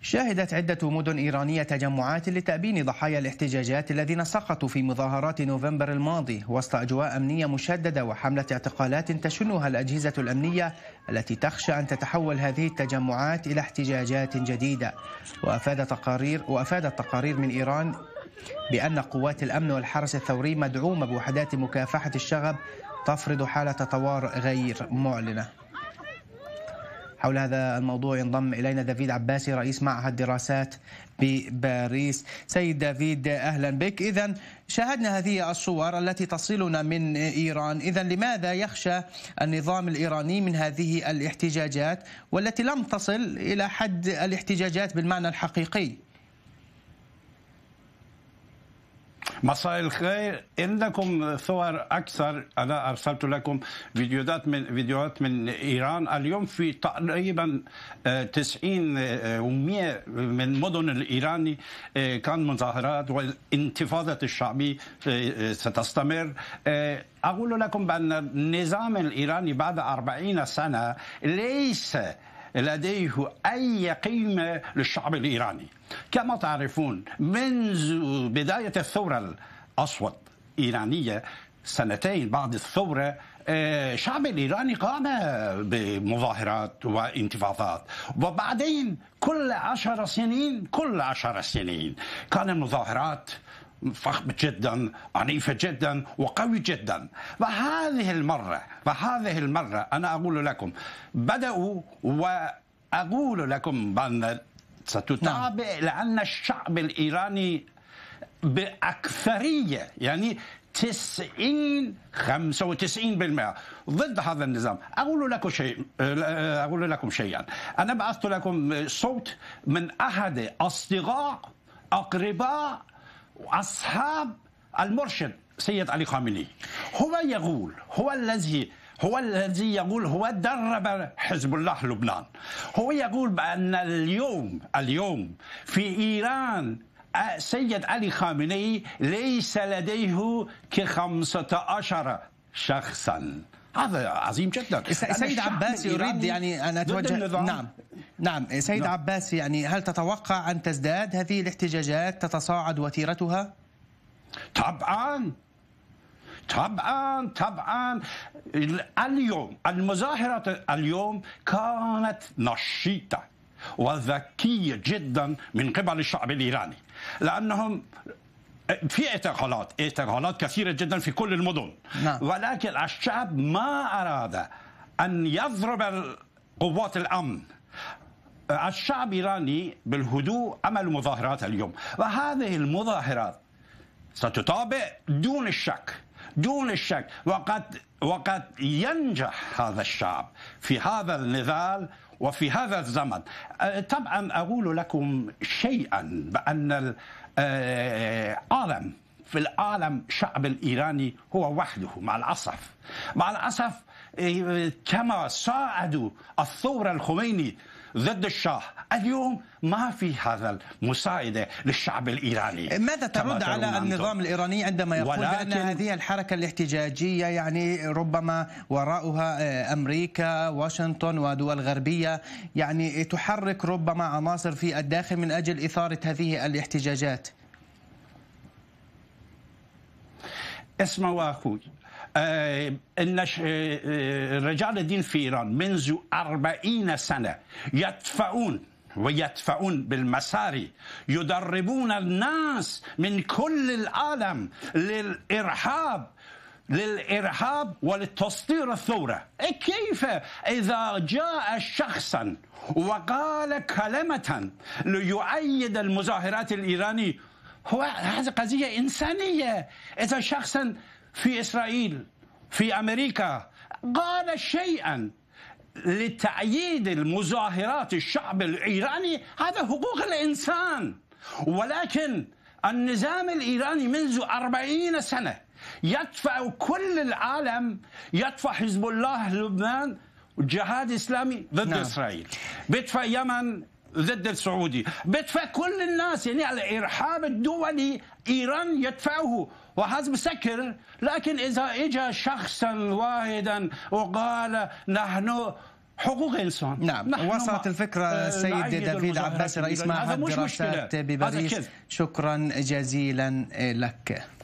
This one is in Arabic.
شهدت عدة مدن إيرانية تجمعات لتأبين ضحايا الاحتجاجات الذين سقطوا في مظاهرات نوفمبر الماضي وسط أجواء أمنية مشددة وحملة اعتقالات تشنها الأجهزة الأمنية التي تخشى أن تتحول هذه التجمعات إلى احتجاجات جديدة وأفاد تقارير وأفادت تقارير من إيران بأن قوات الأمن والحرس الثوري مدعومة بوحدات مكافحة الشغب تفرض حالة طوارئ غير معلنة حول هذا الموضوع ينضم إلينا دافيد عباسي رئيس معهد دراسات بباريس سيد دافيد أهلا بك إذا شاهدنا هذه الصور التي تصلنا من إيران إذا لماذا يخشى النظام الإيراني من هذه الاحتجاجات والتي لم تصل إلى حد الاحتجاجات بالمعنى الحقيقي مساء الخير عندكم صور أكثر أنا أرسلت لكم فيديوهات من فيديوهات من إيران اليوم في تقريبا 90 آه، آه، و100 من مدن الإيراني آه، كان مظاهرات والانتفاضة الشعبية ستستمر أقول لكم بأن النظام الإيراني بعد 40 سنة ليس لديه أي قيمة للشعب الإيراني كما تعرفون منذ بداية الثورة الأسود إيرانية سنتين بعد الثورة الشعب آه، الإيراني قام بمظاهرات وانتفاضات وبعدين كل عشر سنين كل عشر سنين كان مظاهرات فخم جدا عنيفة جدا وقوي جدا فهذه المرة فهذه المرة أنا أقول لكم بدأوا وأقول لكم بأن ستتابع نعم. لأن الشعب الإيراني بأكثرية يعني 90 95% ضد هذا النظام اقول لكم شيء اقول لكم شيئا انا بعثت لكم صوت من احد اصدقاء اقرباء أصحاب المرشد سيد علي خامنئي هو يقول هو الذي هو الذي يقول هو درب حزب الله لبنان هو يقول بأن اليوم اليوم في إيران سيد علي خامنئي ليس لديه كخمسة عشر شخصا هذا عظيم جدا سيد عباس يريد يعني أن أتوجه نعم نعم سيد نعم. عباس يعني هل تتوقع أن تزداد هذه الاحتجاجات تتصاعد وتيرتها؟ طبعا طبعا طبعا اليوم المظاهرة اليوم كانت نشيطة وذكية جدا من قبل الشعب الإيراني لأنهم في اعتقالات اعتقالات كثيرة جدا في كل المدن نعم. ولكن الشعب ما أراد أن يضرب قوات الأمن الشعب الإيراني بالهدوء عمل مظاهرات اليوم وهذه المظاهرات ستتابع دون الشك دون الشك وقد وقد ينجح هذا الشعب في هذا النضال وفي هذا الزمن أه، طبعا أقول لكم شيئا بأن آه، عالم في العالم الشعب الإيراني هو وحده مع الأسف مع الأسف إيه، كما ساعدوا الثورة الخميني ضد الشاه اليوم ما في هذا المساعدة للشعب الإيراني إيه، ماذا ترد على النظام الإيراني عندما يقول بأن هذه الحركة الاحتجاجية يعني ربما وراءها آه، أمريكا واشنطن ودول غربية يعني تحرك ربما عناصر في الداخل من أجل إثارة هذه الاحتجاجات اسمعوا أخوي آه، ان آه، رجال الدين في إيران منذ أربعين سنة يدفعون ويدفعون بالمساري يدربون الناس من كل العالم للإرهاب للإرهاب ولتصدير الثورة إيه، كيف إذا جاء شخصا وقال كلمة ليؤيد المظاهرات الإيرانية هو هذه قضية إنسانية إذا شخصا في إسرائيل في أمريكا قال شيئا لتأييد المظاهرات الشعب الإيراني هذا حقوق الإنسان ولكن النظام الإيراني منذ أربعين سنة يدفع كل العالم يدفع حزب الله لبنان جهاد إسلامي ضد نعم. إسرائيل بدفع يمن ضد السعودي بدفع كل الناس يعني على الارهاب الدولي ايران يدفعه وهذا سكر لكن اذا اجى شخصا واحدا وقال نحن حقوق انسان نعم وصلت الفكره السيد آه، دافيد عباس رئيس معهد دراسات بباريس شكرا جزيلا لك